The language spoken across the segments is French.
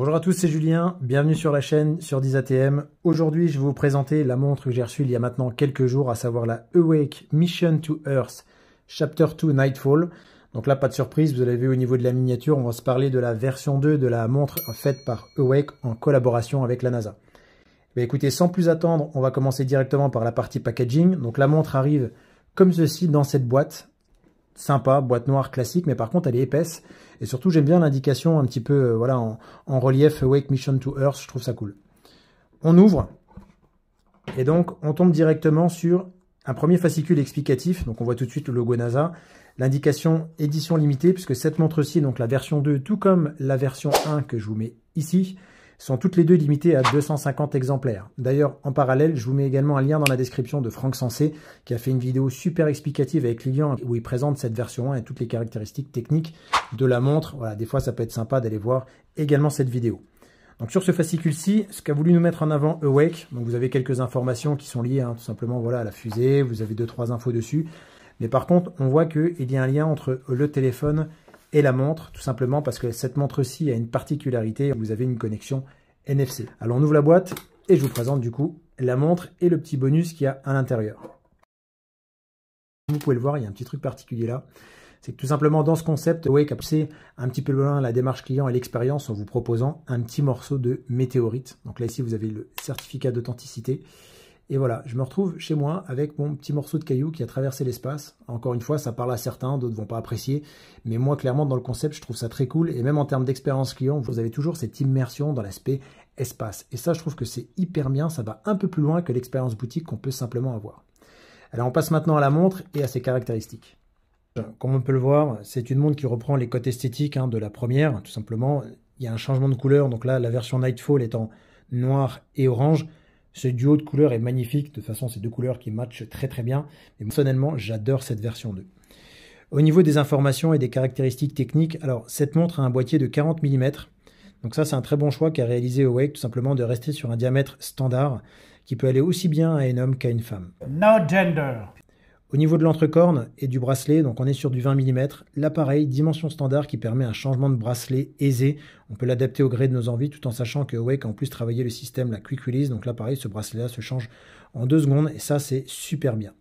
Bonjour à tous, c'est Julien, bienvenue sur la chaîne sur 10ATM. Aujourd'hui, je vais vous présenter la montre que j'ai reçue il y a maintenant quelques jours, à savoir la Awake Mission to Earth Chapter 2 Nightfall. Donc là, pas de surprise, vous avez vu au niveau de la miniature, on va se parler de la version 2 de la montre faite par Awake en collaboration avec la NASA. écoutez, sans plus attendre, on va commencer directement par la partie packaging. Donc la montre arrive comme ceci dans cette boîte sympa, boîte noire classique, mais par contre elle est épaisse. Et surtout j'aime bien l'indication un petit peu euh, voilà en, relief Wake Mission to Earth, je trouve ça cool. On ouvre, et donc on tombe directement sur un premier fascicule explicatif, donc on voit tout de suite le logo NASA, l'indication édition limitée, puisque cette montre-ci, donc la version 2, tout comme la version 1 que je vous mets ici, sont toutes les deux limitées à 250 exemplaires. D'ailleurs, en parallèle, je vous mets également un lien dans la description de Franck Sensé, qui a fait une vidéo super explicative avec Lilian, où il présente cette version 1 et toutes les caractéristiques techniques de la montre. Voilà, des fois, ça peut être sympa d'aller voir également cette vidéo. Donc sur ce fascicule-ci, ce qu'a voulu nous mettre en avant Awake, donc vous avez quelques informations qui sont liées hein, tout simplement voilà, à la fusée, vous avez deux trois infos dessus, mais par contre on voit qu'il y a un lien entre le téléphone et la montre, tout simplement parce que cette montre-ci a une particularité, vous avez une connexion NFC. Alors on ouvre la boîte et je vous présente du coup la montre et le petit bonus qu'il y a à l'intérieur. Vous pouvez le voir, il y a un petit truc particulier là. C'est que tout simplement dans ce concept, Wake a poussé un petit peu loin la démarche client et l'expérience en vous proposant un petit morceau de météorite. Donc là ici vous avez le certificat d'authenticité et voilà, je me retrouve chez moi avec mon petit morceau de caillou qui a traversé l'espace. Encore une fois, ça parle à certains, d'autres vont pas apprécier. Mais moi, clairement, dans le concept, je trouve ça très cool. Et même en termes d'expérience client, vous avez toujours cette immersion dans l'aspect espace. Et ça, je trouve que c'est hyper bien. Ça va un peu plus loin que l'expérience boutique qu'on peut simplement avoir. Alors, on passe maintenant à la montre et à ses caractéristiques. Comme on peut le voir, c'est une montre qui reprend les codes esthétiques hein, de la première, tout simplement. Il y a un changement de couleur. Donc là, la version Nightfall est en noir et orange. Ce duo de couleurs est magnifique. De toute façon, ces deux couleurs qui matchent très très bien. Et personnellement, j'adore cette version 2. Au niveau des informations et des caractéristiques techniques, alors cette montre a un boîtier de 40 mm. Donc ça, c'est un très bon choix qu'a réalisé Awake, tout simplement de rester sur un diamètre standard qui peut aller aussi bien à un homme qu'à une femme. No gender. Au niveau de l'entrecorne et du bracelet, donc on est sur du 20 mm, l'appareil dimension standard qui permet un changement de bracelet aisé. On peut l'adapter au gré de nos envies tout en sachant que Wake a en plus travaillé le système, la quick release, donc l'appareil, ce bracelet-là se change en deux secondes et ça c'est super bien.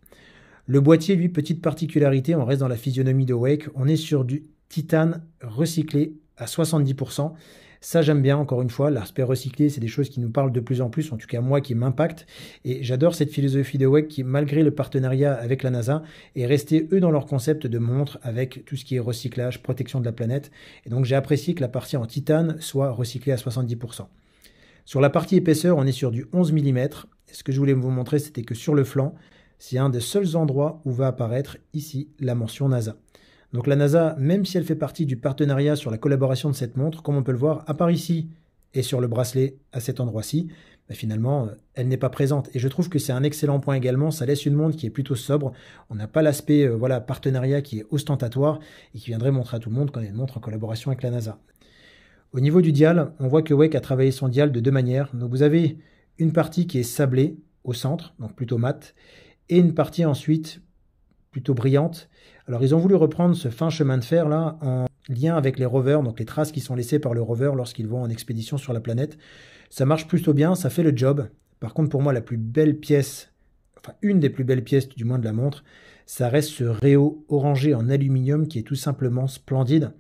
Le boîtier, lui, petite particularité, on reste dans la physionomie de Wake, on est sur du titane recyclé à 70%. Ça, j'aime bien, encore une fois, l'aspect recyclé, c'est des choses qui nous parlent de plus en plus, en tout cas moi, qui m'impacte Et j'adore cette philosophie de Wegg qui, malgré le partenariat avec la NASA, est restée, eux, dans leur concept de montre avec tout ce qui est recyclage, protection de la planète. Et donc, j'ai apprécié que la partie en titane soit recyclée à 70%. Sur la partie épaisseur, on est sur du 11 mm. ce que je voulais vous montrer, c'était que sur le flanc, c'est un des seuls endroits où va apparaître ici la mention NASA. Donc la NASA, même si elle fait partie du partenariat sur la collaboration de cette montre, comme on peut le voir, à part ici et sur le bracelet à cet endroit-ci, bah, finalement, euh, elle n'est pas présente. Et je trouve que c'est un excellent point également, ça laisse une montre qui est plutôt sobre, on n'a pas l'aspect euh, voilà, partenariat qui est ostentatoire et qui viendrait montrer à tout le monde qu'on est une montre en collaboration avec la NASA. Au niveau du dial, on voit que Wake a travaillé son dial de deux manières. Donc vous avez une partie qui est sablée au centre, donc plutôt mat, et une partie ensuite plutôt brillante. Alors ils ont voulu reprendre ce fin chemin de fer là en lien avec les rovers, donc les traces qui sont laissées par le rover lorsqu'ils vont en expédition sur la planète. Ça marche plutôt bien, ça fait le job. Par contre pour moi la plus belle pièce, enfin une des plus belles pièces du moins de la montre, ça reste ce réo orangé en aluminium qui est tout simplement splendide.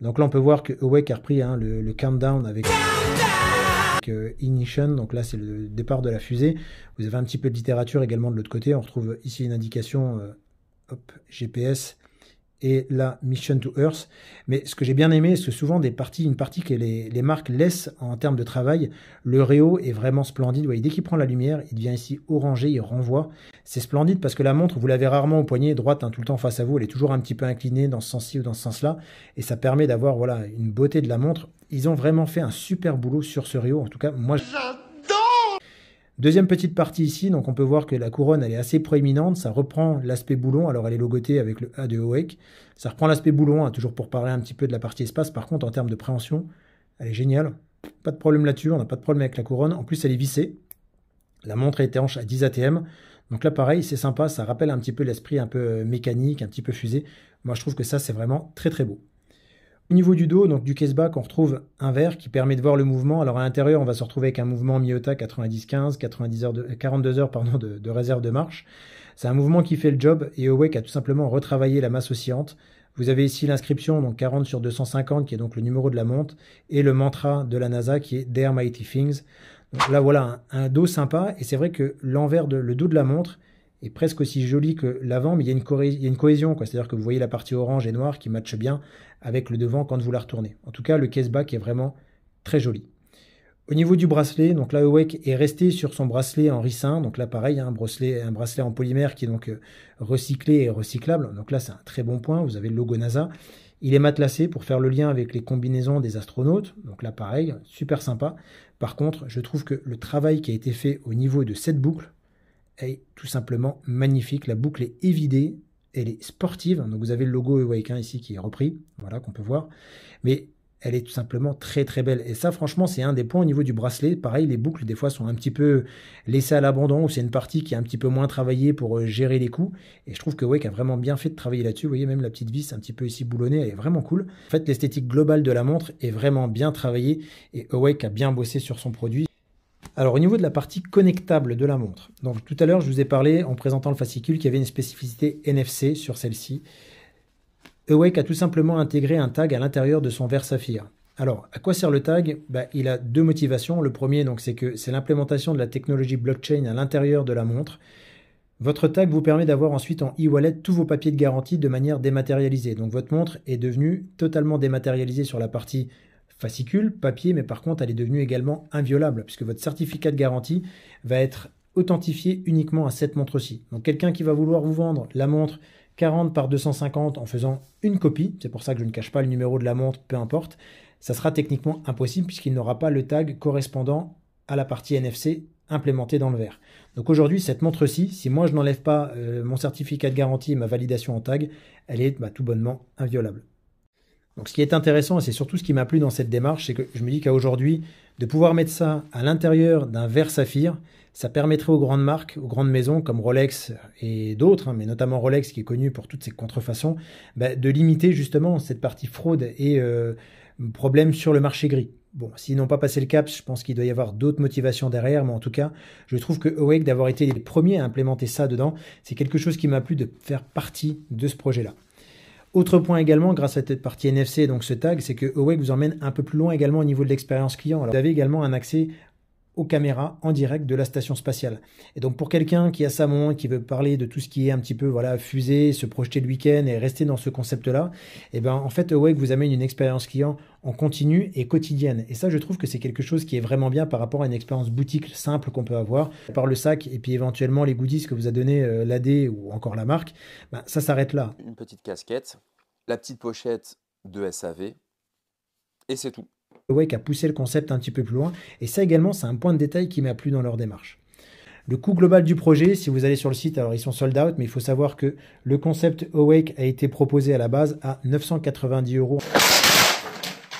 Donc là on peut voir que Awake a repris hein, le, le, countdown avec... Euh, Ignition, donc là c'est le départ de la fusée. Vous avez un petit peu de littérature également de l'autre côté, on retrouve ici une indication euh, hop, GPS et la Mission to Earth. Mais ce que j'ai bien aimé, c'est souvent des parties, une partie que les, marques laissent en termes de travail. Le Réo est vraiment splendide. Vous voyez, dès qu'il prend la lumière, il devient ici orangé, il renvoie. C'est splendide parce que la montre, vous l'avez rarement au poignet droite, hein, tout le temps face à vous. Elle est toujours un petit peu inclinée dans ce sens-ci ou dans ce sens-là. Et ça permet d'avoir voilà, une beauté de la montre. Ils ont vraiment fait un super boulot sur ce Réo. En tout cas, moi... je... Deuxième petite partie ici, donc on peut voir que la couronne elle est assez proéminente, ça reprend l'aspect boulon, alors elle est logotée avec le A de OEC, ça reprend l'aspect boulon, hein, toujours pour parler un petit peu de la partie espace, par contre en termes de préhension, elle est géniale, pas de problème là-dessus, on n'a pas de problème avec la couronne, en plus elle est vissée, la montre est hanche à 10 ATM, donc là pareil c'est sympa, ça rappelle un petit peu l'esprit un peu euh, mécanique, un petit peu fusé, moi je trouve que ça c'est vraiment très très beau. Au niveau du dos, donc du caisse on retrouve un verre qui permet de voir le mouvement. Alors à l'intérieur, on va se retrouver avec un mouvement Miyota 90-15, 90 heures 42 euh, heures pardon, de, réserve de marche. C'est un mouvement qui fait le job et Owek a tout simplement retravaillé la masse oscillante. Vous avez ici l'inscription, donc 40 sur 250, qui est donc le numéro de la montre et le mantra de la NASA qui est There Mighty Things. Donc là, voilà un, un dos sympa, et c'est vrai que l'envers de, le dos de la montre est presque aussi joli que l'avant, mais il y a une, cohésion. C'est-à-dire que vous voyez la partie orange et noire qui matche bien avec le devant quand vous la retournez. En tout cas, le case back est vraiment très joli. Au niveau du bracelet, donc là, est resté sur son bracelet en ricin. Donc là, pareil, hein, un bracelet, un bracelet en polymère qui est donc euh, recyclé et recyclable. Donc là, c'est un très bon point. Vous avez le logo NASA. Il est matelassé pour faire le lien avec les combinaisons des astronautes. Donc là, pareil, super sympa. Par contre, je trouve que le travail qui a été fait au niveau de cette boucle, est tout simplement magnifique. La boucle est évidée, elle est sportive. Donc vous avez le logo Awake 1 ici qui est repris, voilà, qu'on peut voir. Mais elle est tout simplement très très belle. Et ça, franchement, c'est un des points au niveau du bracelet. Pareil, les boucles, des fois, sont un petit peu laissées à l'abandon, ou c'est une partie qui est un petit peu moins travaillée pour euh, gérer les coûts. Et je trouve que Wake a vraiment bien fait de travailler là-dessus. Vous voyez, même la petite vis un petit peu ici boulonnée, elle est vraiment cool. En fait, l'esthétique globale de la montre est vraiment bien travaillée, et EWAKE a bien bossé sur son produit. Alors au niveau de la partie connectable de la montre, donc tout à l'heure je vous ai parlé en présentant le fascicule qu'il y avait une spécificité NFC sur celle-ci. Awake a tout simplement intégré un tag à l'intérieur de son verre saphir. Alors, à quoi sert le tag bah, Il a deux motivations. Le premier, donc, c'est que c'est l'implémentation de la technologie blockchain à l'intérieur de la montre. Votre tag vous permet d'avoir ensuite en e-wallet tous vos papiers de garantie de manière dématérialisée. Donc votre montre est devenue totalement dématérialisée sur la partie fascicule, papier, mais par contre, elle est devenue également inviolable, puisque votre certificat de garantie va être authentifié uniquement à cette montre-ci. Donc quelqu'un qui va vouloir vous vendre la montre 40 par 250 en faisant une copie, c'est pour ça que je ne cache pas le numéro de la montre, peu importe, ça sera techniquement impossible puisqu'il n'aura pas le tag correspondant à la partie NFC implémentée dans le verre. Donc aujourd'hui, cette montre-ci, si moi je n'enlève pas euh, mon certificat de garantie et ma validation en tag, elle est bah, tout bonnement inviolable. Donc ce qui est intéressant, et c'est surtout ce qui m'a plu dans cette démarche, c'est que je me dis qu'à aujourd'hui, de pouvoir mettre ça à l'intérieur d'un verre saphir, ça permettrait aux grandes marques, aux grandes maisons comme Rolex et d'autres, hein, mais notamment Rolex qui est connu pour toutes ses contrefaçons, bah, de limiter justement cette partie fraude et euh, problème sur le marché gris. Bon, s'ils n'ont pas passé le cap, je pense qu'il doit y avoir d'autres motivations derrière, mais en tout cas, je trouve que Awake d'avoir été les premiers à implémenter ça dedans, c'est quelque chose qui m'a plu de faire partie de ce projet-là. Autre point également, grâce à cette partie NFC, donc ce tag, c'est que Awake vous emmène un peu plus loin également au niveau de l'expérience client. vous avez également un accès aux caméras en direct de la station spatiale. Et donc pour quelqu'un qui a sa montre, qui veut parler de tout ce qui est un petit peu voilà fusée, se projeter le week-end et rester dans ce concept-là, eh ben en fait Awake vous amène une expérience client en continu et quotidienne. Et ça je trouve que c'est quelque chose qui est vraiment bien par rapport à une expérience boutique simple qu'on peut avoir par le sac et puis éventuellement les goodies que vous a donné euh, l'AD ou encore la marque. Ben, ça s'arrête là. Une petite casquette, la petite pochette de SAV et c'est tout. Awake a poussé le concept un petit peu plus loin. Et ça également, c'est un point de détail qui m'a plu dans leur démarche. Le coût global du projet, si vous allez sur le site, alors ils sont sold out, mais il faut savoir que le concept Awake a été proposé à la base à 990 euros.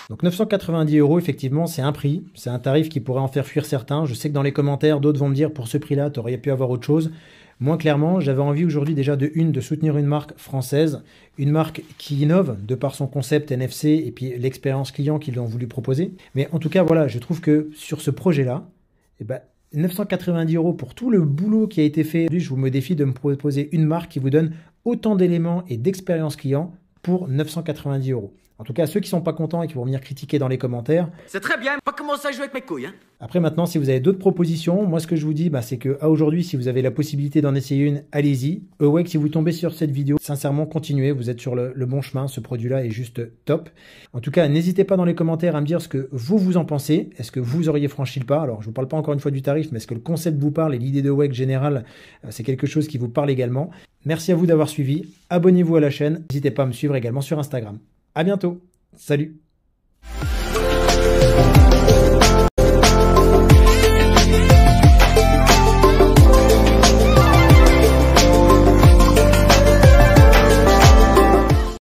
Donc 990 euros, effectivement, c'est un prix, c'est un tarif qui pourrait en faire fuir certains. Je sais que dans les commentaires, d'autres vont me dire pour ce prix-là, tu aurais pu avoir autre chose. Moins clairement, j'avais envie aujourd'hui déjà de une de soutenir une marque française, une marque qui innove de par son concept NFC et puis l'expérience client qu'ils ont voulu proposer. Mais en tout cas, voilà, je trouve que sur ce projet-là, 990 eh ben, euros pour tout le boulot qui a été fait. Je vous me défie de me proposer une marque qui vous donne autant d'éléments et d'expérience client pour 990 euros. En tout cas, ceux qui sont pas contents et qui vont venir critiquer dans les commentaires. C'est très bien, pas commencer à jouer avec mes couilles. Hein. Après maintenant, si vous avez d'autres propositions, moi ce que je vous dis, bah, c'est que aujourd'hui, si vous avez la possibilité d'en essayer une, allez-y. Awake, si vous tombez sur cette vidéo, sincèrement, continuez, vous êtes sur le, bon chemin, ce produit-là est juste top. En tout cas, n'hésitez pas dans les commentaires à me dire ce que vous vous en pensez. Est-ce que vous auriez franchi le pas Alors, je vous parle pas encore une fois du tarif, mais est-ce que le concept vous parle et l'idée de Awake générale, euh, c'est quelque chose qui vous parle également Merci à vous d'avoir suivi. Abonnez-vous à la chaîne. N'hésitez pas à me suivre également sur Instagram. À bientôt. Salut.